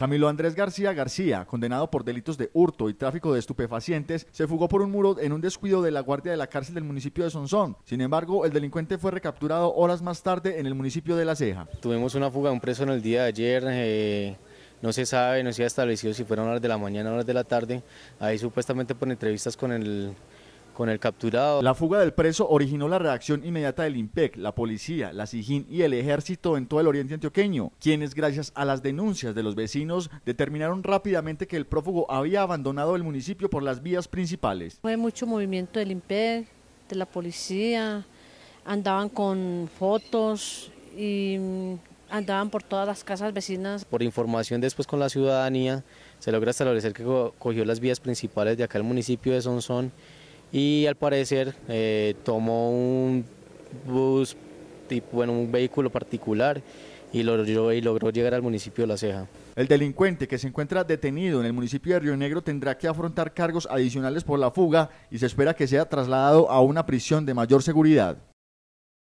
Camilo Andrés García García, condenado por delitos de hurto y tráfico de estupefacientes, se fugó por un muro en un descuido de la guardia de la cárcel del municipio de Sonsón. Sin embargo, el delincuente fue recapturado horas más tarde en el municipio de La Ceja. Tuvimos una fuga de un preso en el día de ayer. Eh, no se sabe, no se ha establecido si fueron horas de la mañana o horas de la tarde. Ahí supuestamente por entrevistas con el con el capturado. La fuga del preso originó la reacción inmediata del IMPEC, la policía, la SIJIN y el ejército en todo el oriente antioqueño, quienes gracias a las denuncias de los vecinos determinaron rápidamente que el prófugo había abandonado el municipio por las vías principales. Fue mucho movimiento del IMPEC, de la policía, andaban con fotos y mm, andaban por todas las casas vecinas. Por información después con la ciudadanía, se logra establecer que cogió las vías principales de acá el municipio de Sonsón y al parecer eh, tomó un bus, tipo, bueno, un vehículo particular y, logró, y logró llegar al municipio de La Ceja. El delincuente que se encuentra detenido en el municipio de Río Negro tendrá que afrontar cargos adicionales por la fuga y se espera que sea trasladado a una prisión de mayor seguridad.